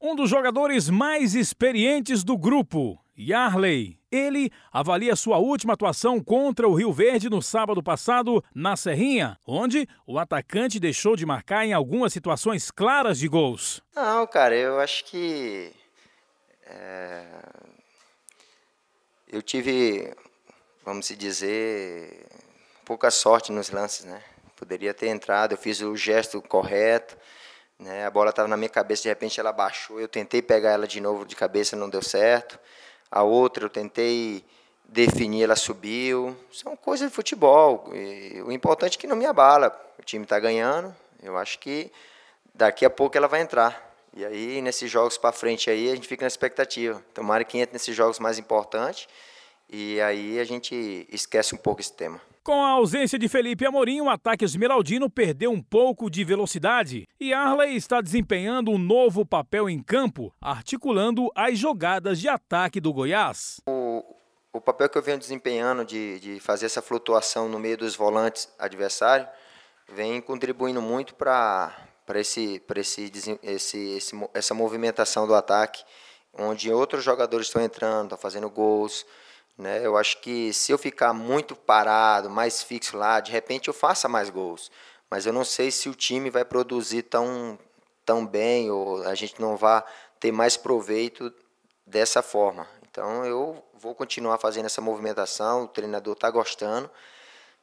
Um dos jogadores mais experientes do grupo, Yarley. Ele avalia sua última atuação contra o Rio Verde no sábado passado, na Serrinha, onde o atacante deixou de marcar em algumas situações claras de gols. Não, cara, eu acho que. É, eu tive, vamos dizer, pouca sorte nos lances, né? Poderia ter entrado, eu fiz o gesto correto, né? A bola estava na minha cabeça, de repente ela baixou. Eu tentei pegar ela de novo de cabeça, não deu certo. A outra eu tentei definir, ela subiu. São coisas de futebol. E o importante é que não me abala. O time está ganhando. Eu acho que daqui a pouco ela vai entrar. E aí, nesses jogos para frente aí, a gente fica na expectativa. Tomara que entre nesses jogos mais importantes. E aí a gente esquece um pouco esse tema. Com a ausência de Felipe Amorim, o ataque esmeraldino perdeu um pouco de velocidade e Arley está desempenhando um novo papel em campo, articulando as jogadas de ataque do Goiás. O, o papel que eu venho desempenhando de, de, fazer essa flutuação no meio dos volantes adversários vem contribuindo muito para esse, esse, esse, esse, essa movimentação do ataque, onde outros jogadores estão entrando, estão fazendo gols. Né? Eu acho que se eu ficar muito parado, mais fixo lá, de repente eu faça mais gols. Mas eu não sei se o time vai produzir tão, tão bem ou a gente não vai ter mais proveito dessa forma. Então eu vou continuar fazendo essa movimentação, o treinador está gostando,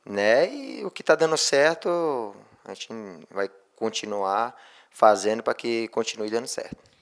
né? E o que está dando certo, a gente vai continuar fazendo para que continue dando certo.